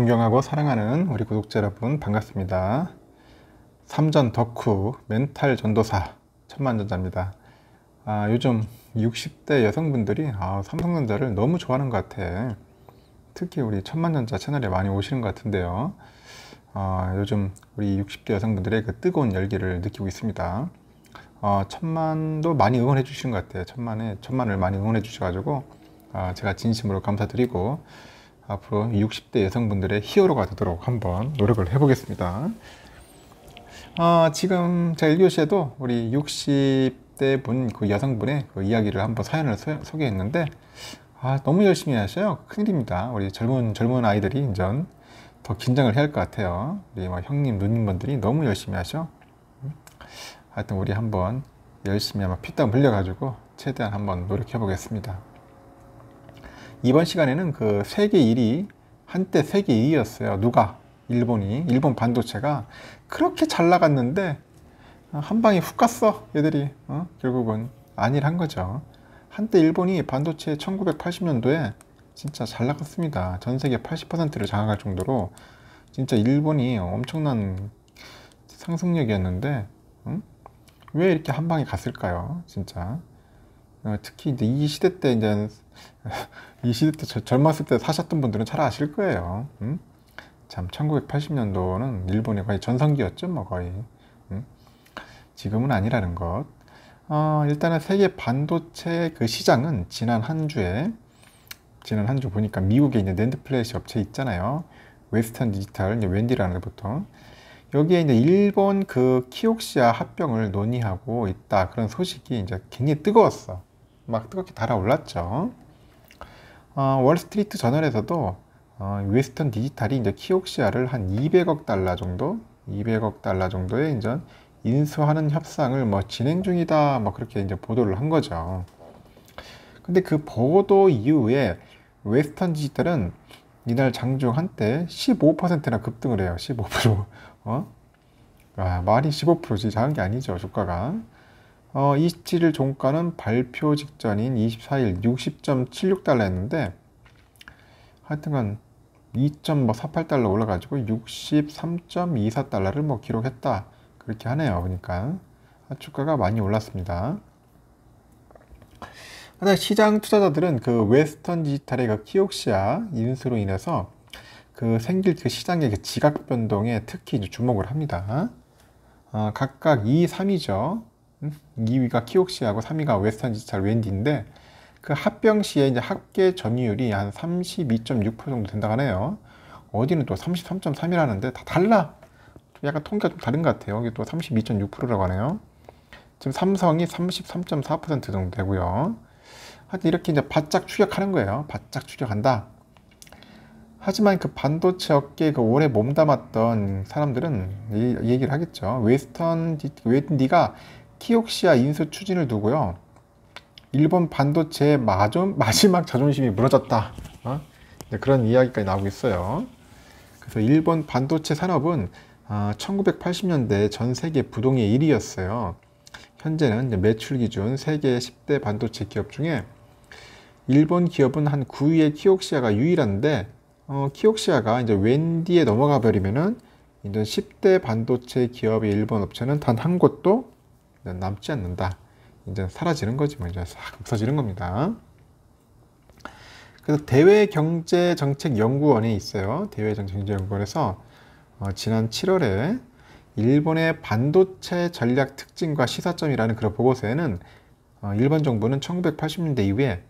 존경하고 사랑하는 우리 구독자 여러분 반갑습니다. 삼전 덕후 멘탈 전도사 천만전자입니다. 아, 요즘 60대 여성분들이 아, 삼성전자를 너무 좋아하는 것 같아. 특히 우리 천만전자 채널에 많이 오시는 것 같은데요. 아, 요즘 우리 60대 여성분들의 그 뜨거운 열기를 느끼고 있습니다. 어, 천만도 많이 응원해 주신 것 같아요. 천만에 천만을 많이 응원해 주셔가지고 아, 제가 진심으로 감사드리고 앞으로 60대 여성분들의 히어로가 되도록 한번 노력을 해보겠습니다. 어, 지금 제 1교시에도 우리 60대 분 그 여성분의 그 이야기를 한번 사연을 소, 개했는데 아, 너무 열심히 하셔요. 큰일입니다. 우리 젊은 젊은 아이들이 인전 더 긴장을 해야 할 것 같아요. 우리 뭐 형님, 누님분들이 너무 열심히 하셔. 하여튼 우리 한번 열심히 아마 피땀 흘려가지고 최대한 한번 노력해 보겠습니다. 이번 시간에는 그 세계 1위, 한때 세계 2위였어요. 누가? 일본이. 일본 반도체가 그렇게 잘 나갔는데 어, 한 방에 훅 갔어. 얘들이. 어? 결국은 안일한 거죠. 한때 일본이 반도체 1980년도에 진짜 잘 나갔습니다. 전 세계 80%를 장악할 정도로 진짜 일본이 엄청난 상승력이었는데 응? 왜 이렇게 한 방에 갔을까요? 진짜 어, 특히 이제 이 시대 때 이제 이 시대 때 젊었을 때 사셨던 분들은 잘 아실 거예요. 음? 참 1980년도는 일본이 거의 전성기였죠, 뭐 거의. 음? 지금은 아니라는 것. 어, 일단은 세계 반도체 그 시장은 지난 한 주에 지난 한 주 보니까 미국에 이제 랜드 플래시 업체 있잖아요. 웨스턴 디지털, 이제 웬디라는 데 보통 여기에 이제 일본 그 키옥시아 합병을 논의하고 있다 그런 소식이 이제 굉장히 뜨거웠어. 막 뜨겁게 달아올랐죠. 어, 월스트리트 저널에서도 어, 웨스턴 디지털이 이제 키옥시아를 한 200억 달러 정도, 200억 달러 정도의 이제 인수하는 협상을 뭐 진행 중이다, 뭐 그렇게 이제 보도를 한 거죠. 근데 그 보도 이후에 웨스턴 디지털은 이날 장중 한때 15%나 급등을 해요. 15%. 어? 아, 말이 15%지 작은 게 아니죠. 주가가. 어, 27일 종가는 발표 직전인 24일 60.76달러였는데 하여튼간 2.48달러 올라가지고 63.24달러를 뭐 기록했다 그렇게 하네요 그러니까 주가가 많이 올랐습니다 시장 투자자들은 그 웨스턴 디지털의 그 키옥시아 인수로 인해서 그 생길 그 시장의 그 지각 변동에 특히 주목을 합니다 어, 각각 2, 3이죠 2위가 키옥시하고 3위가 웨스턴지스탈 웬디인데 그 합병 시에 이제 합계 점유율이 한 32.6% 정도 된다고 하네요. 어디는 또 33.3이라는데 다 달라. 좀 약간 통계가 좀 다른 것 같아요. 여기 또 32.6%라고 하네요. 지금 삼성이 33.4% 정도 되고요. 하여튼 이렇게 이제 바짝 추격하는 거예요. 바짝 추격한다. 하지만 그 반도체 업계에 그 오래 몸담았던 사람들은 이, 얘기를 하겠죠. 웨스턴 디, 웨딘디가 키옥시아 인수 추진을 두고요. 일본 반도체의 마존, 마지막 자존심이 무너졌다. 어? 그런 이야기까지 나오고 있어요. 그래서 일본 반도체 산업은 1980년대 아, 전 세계 부동의 1위였어요. 현재는 매출 기준 세계 10대 반도체 기업 중에 일본 기업은 한 9위의 키옥시아가 유일한데 어, 키옥시아가 이제 웬디에 넘어가 버리면은 이제 10대 반도체 기업의 일본 업체는 단 한 곳도 남지 않는다. 이제 사라지는 거지 뭐 이제 싹 없어지는 겁니다. 그래서 대외경제정책연구원이 있어요. 대외정책연구원에서 어, 지난 7월에 일본의 반도체 전략 특징과 시사점이라는 그런 보고서에는 어, 일본 정부는 1980년대 이후에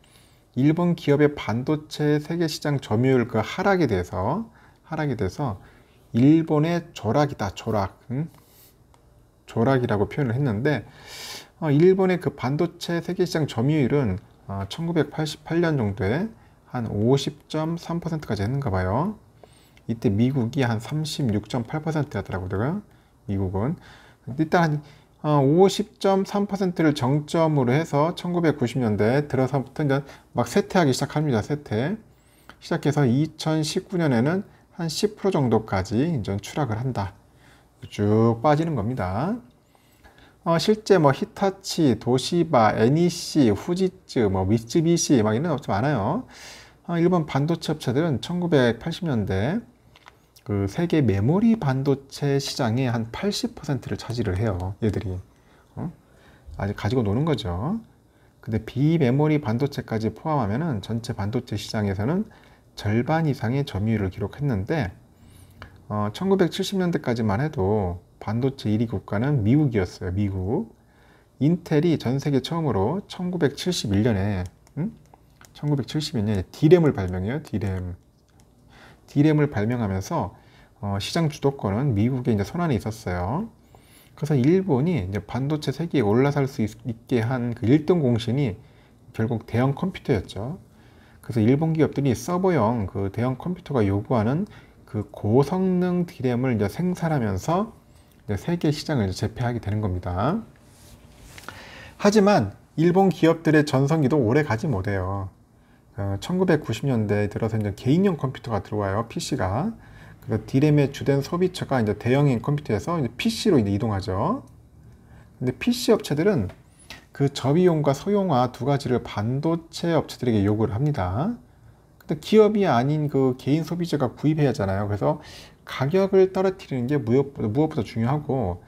일본 기업의 반도체 세계 시장 점유율 그 하락에 대해서 하락에 대해서 일본의 조락이다 조락 응? 조락이라고 표현을 했는데 어, 일본의 그 반도체 세계시장 점유율은 어, 1988년 정도에 한 50.3%까지 했는가 봐요. 이때 미국이 한 36.8%였더라고요. 미국은. 일단 한 50.3%를 어, 정점으로 해서 1990년대 에 들어서부터 이제 막쇠퇴하기 시작합니다. 쇠퇴. 시작해서 2019년에는 한 10% 정도까지 이제 추락을 한다. 쭉 빠지는 겁니다. 어, 실제 뭐 히타치, 도시바, NEC, 후지츠, 뭐 미쯔비시 막 이런 업체 많아요. 어, 일본 반도체 업체들은 1980년대 그 세계 메모리 반도체 시장의 한 80%를 차지를 해요. 얘들이 어? 아직 가지고 노는 거죠. 근데 비메모리 반도체까지 포함하면 전체 반도체 시장에서는 절반 이상의 점유율을 기록했는데 어, 1970년대까지만 해도 반도체 1위 국가는 미국이었어요. 미국. 인텔이 전 세계 처음으로 1971년에 음? 1972년에 D램을 발명해요. D램. D램을 발명하면서 어, 시장 주도권은 미국에 이제 선안에 있었어요. 그래서 일본이 이제 반도체 세계에 올라설 수 있, 게한 그 1등 공신이 결국 대형 컴퓨터였죠. 그래서 일본 기업들이 서버형 그 대형 컴퓨터가 요구하는 그 고성능 디램을 이제 생산하면서 이제 세계 시장을 이제 제패하게 되는 겁니다. 하지만 일본 기업들의 전성기도 오래 가지 못해요. 1990년대에 어, 들어서 이제 개인용 컴퓨터가 들어와요. PC가. 그래서 디램의 주된 소비처가 이제 대형인 컴퓨터에서 이제 PC로 이제 이동하죠. 근데 PC 업체들은 그 저비용과 소형화 두 가지를 반도체 업체들에게 요구를 합니다. 기업이 아닌 그 개인 소비자가 구입해야 하잖아요. 그래서 가격을 떨어뜨리는 게 무엇보다, 무엇보다 중요하고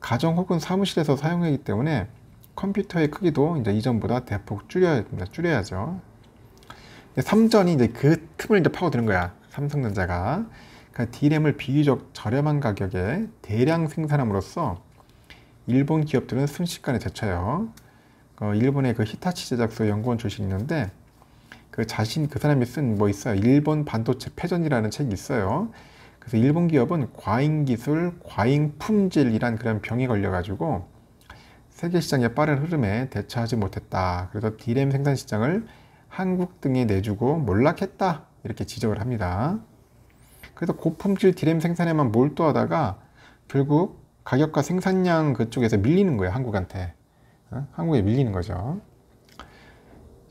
가정 혹은 사무실에서 사용하기 때문에 컴퓨터의 크기도 이제 이전보다 대폭 줄여야 됩니다. 줄여야죠. 삼전이 이제 그 틈을 이제 파고드는 거야. 삼성전자가. 그러니까 D램을 비교적 저렴한 가격에 대량 생산함으로써 일본 기업들은 순식간에 제쳐요. 어, 일본의 그 히타치 제작소 연구원 출신이 있는데 그 자신 그 사람이 쓴 뭐 있어요. 일본 반도체 패전이라는 책이 있어요. 그래서 일본 기업은 과잉 기술, 과잉 품질이란 그런 병에 걸려가지고 세계 시장의 빠른 흐름에 대처하지 못했다. 그래서 디램 생산 시장을 한국 등에 내주고 몰락했다. 이렇게 지적을 합니다. 그래서 고품질 디램 생산에만 몰두하다가 결국 가격과 생산량 그쪽에서 밀리는 거예요. 한국한테. 어? 한국에 밀리는 거죠.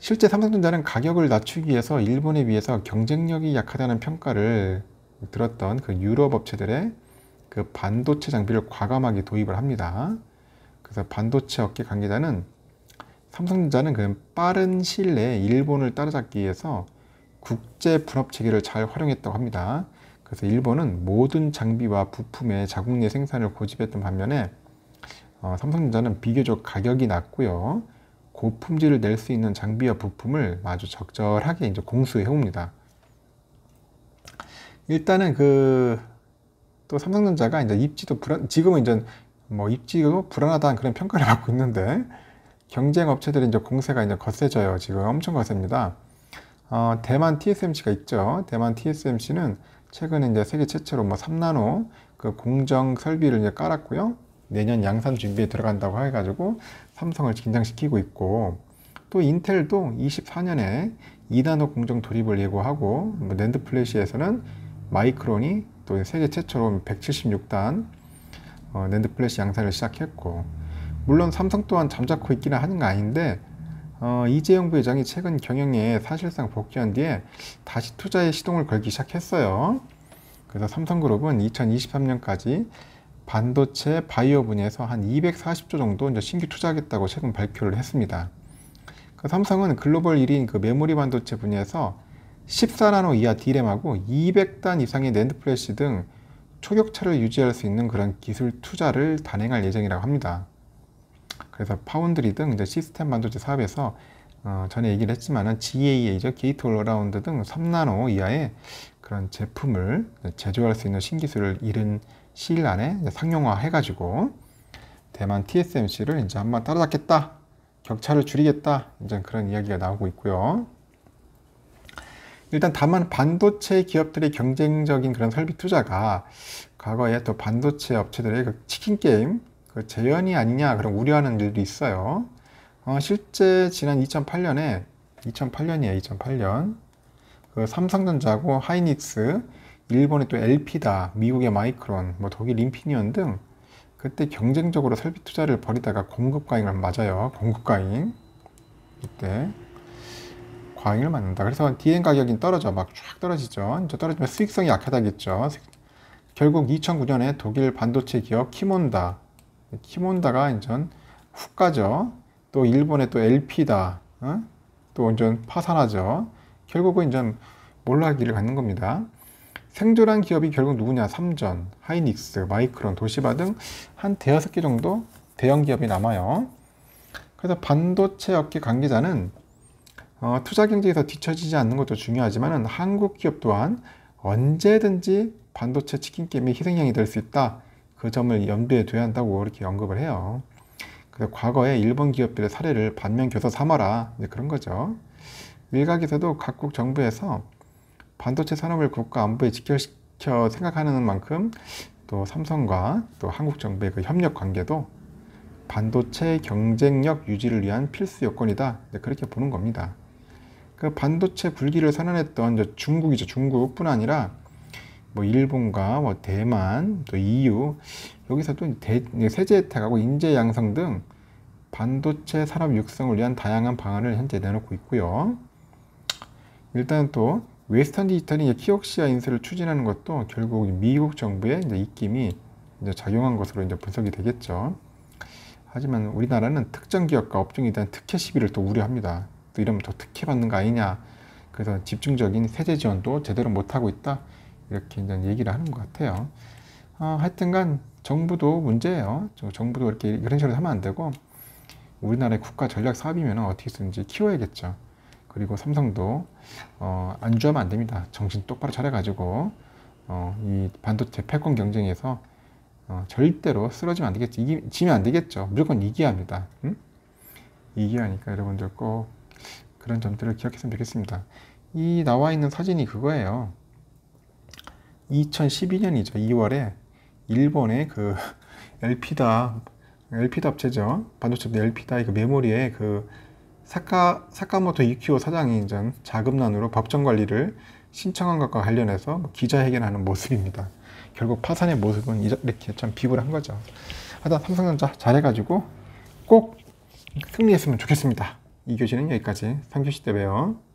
실제 삼성전자는 가격을 낮추기 위해서 일본에 비해서 경쟁력이 약하다는 평가를 들었던 그 유럽 업체들의 그 반도체 장비를 과감하게 도입을 합니다. 그래서 반도체 업계 관계자는 삼성전자는 그 빠른 시일 내에 일본을 따라잡기 위해서 국제 분업 체계를 잘 활용했다고 합니다. 그래서 일본은 모든 장비와 부품의 자국 내 생산을 고집했던 반면에 어, 삼성전자는 비교적 가격이 낮고요. 고품질을 낼 수 있는 장비와 부품을 아주 적절하게 이제 공수해 옵니다. 일단은 그 또 삼성전자가 이제 입지도 불안 지금은 이제 뭐 입지도 불안하다는 그런 평가를 받고 있는데 경쟁 업체들이 이제 공세가 이제 거세져요. 지금 엄청 거셉니다. 어, 대만 TSMC가 있죠. 대만 TSMC는 최근에 이제 세계 최초로 뭐 3나노 그 공정 설비를 이제 깔았고요. 내년 양산 준비에 들어간다고 해가지고 삼성을 긴장시키고 있고 또 인텔도 24년에 2나노 공정 도입을 예고하고 뭐 랜드 플래시에서는 마이크론이 또 세계 최초로 176단 어, 랜드 플래시 양산을 시작했고 물론 삼성 또한 잠자코 있기는 하는 거 아닌데 어, 이재용 부회장이 최근 경영에 사실상 복귀한 뒤에 다시 투자에 시동을 걸기 시작했어요. 그래서 삼성그룹은 2023년까지 반도체 바이오 분야에서 한 240조 정도 이제 신규 투자하겠다고 최근 발표를 했습니다. 그 삼성은 글로벌 1위인 그 메모리 반도체 분야에서 14나노 이하 디램하고 200단 이상의 낸드 플래시 등 초격차를 유지할 수 있는 그런 기술 투자를 단행할 예정이라고 합니다. 그래서 파운드리 등 이제 시스템 반도체 사업에서 어, 전에 얘기를 했지만은 GAA죠. 게이트 올라운드 등 3나노 이하의 그런 제품을 제조할 수 있는 신기술을 잃은 10일 안에 상용화 해가지고 대만 TSMC를 이제 한번 따라잡겠다. 격차를 줄이겠다. 이제 그런 이야기가 나오고 있고요. 일단 다만 반도체 기업들의 경쟁적인 그런 설비 투자가 과거에 또 반도체 업체들의 그 치킨 게임 그 재현이 아니냐 그런 우려하는 일도 있어요. 어, 실제 지난 2008년에 2008년이에요. 2008년 그 삼성전자하고 하이닉스 일본의 또 LP다, 미국의 마이크론, 뭐 독일 인피니언 등 그때 경쟁적으로 설비 투자를 벌이다가 공급 과잉을 맞아요. 공급 과잉. 이때 과잉을 맞는다. 그래서 DN 가격이 떨어져. 막 쫙 떨어지죠. 이제 떨어지면 수익성이 약하다겠죠. 결국 2009년에 독일 반도체 기업 키몬다. 키몬다가 인전 후가죠. 또 일본의 또 LP다. 어? 또 완전 파산하죠. 결국은 인전 몰락기를 갖는 겁니다. 생존한 기업이 결국 누구냐? 삼전, 하이닉스, 마이크론, 도시바 등 한 대여섯 개 정도 대형 기업이 남아요. 그래서 반도체 업계 관계자는 어, 투자 경쟁에서 뒤처지지 않는 것도 중요하지만 한국 기업 또한 언제든지 반도체 치킨 게임의 희생양이 될 수 있다. 그 점을 염두에 둬야 한다고 이렇게 언급을 해요. 그래서 과거에 일본 기업들의 사례를 반면 교사 삼아라 그런 거죠. 일각에서도 각국 정부에서 반도체 산업을 국가 안보에 직결시켜 생각하는 만큼 또 삼성과 또 한국 정부의 그 협력 관계도 반도체 경쟁력 유지를 위한 필수 요건이다 그렇게 보는 겁니다. 그 반도체 불기를 선언했던 중국이죠 중국뿐 아니라 뭐 일본과 뭐 대만 또 EU 여기서 또 대, 세제 혜택하고 인재 양성 등 반도체 산업 육성을 위한 다양한 방안을 현재 내놓고 있고요. 일단 또 웨스턴 디지털이 키옥시아 인쇄를 추진하는 것도 결국 미국 정부의 이제 입김이 이제 작용한 것으로 이제 분석이 되겠죠. 하지만 우리나라는 특정 기업과 업종에 대한 특혜 시비를 또 우려합니다. 또 이러면 더 특혜 받는 거 아니냐. 그래서 집중적인 세제 지원도 제대로 못하고 있다. 이렇게 이제 얘기를 하는 것 같아요. 아, 하여튼간 정부도 문제예요. 정부도 이렇게 이런 식으로 하면 안 되고 우리나라의 국가 전략 사업이면 어떻게 쓰는지 키워야겠죠. 그리고 삼성도 어, 안주하면 안 됩니다. 정신 똑바로 차려가지고 어, 이 반도체 패권 경쟁에서 어, 절대로 쓰러지면 안 되겠죠. 이기, 지면 안 되겠죠. 무조건 이겨야 합니다. 응? 이겨야 하니까 여러분들 꼭 그런 점들을 기억했으면 좋겠습니다. 이 나와 있는 사진이 그거예요. 2012년이죠. 2월에 일본의 그 엘피다 엘피다 업체죠. 반도체 엘피다 그 메모리에 그 사카, 사카모토 이키오 사장이 인전 자금난으로 법정 관리를 신청한 것과 관련해서 뭐 기자회견하는 모습입니다. 결국 파산의 모습은 이렇게 참 비굴한 거죠. 하여튼 삼성전자 잘해가지고 꼭 승리했으면 좋겠습니다. 이 교시는 여기까지. 3교시 때 봬요.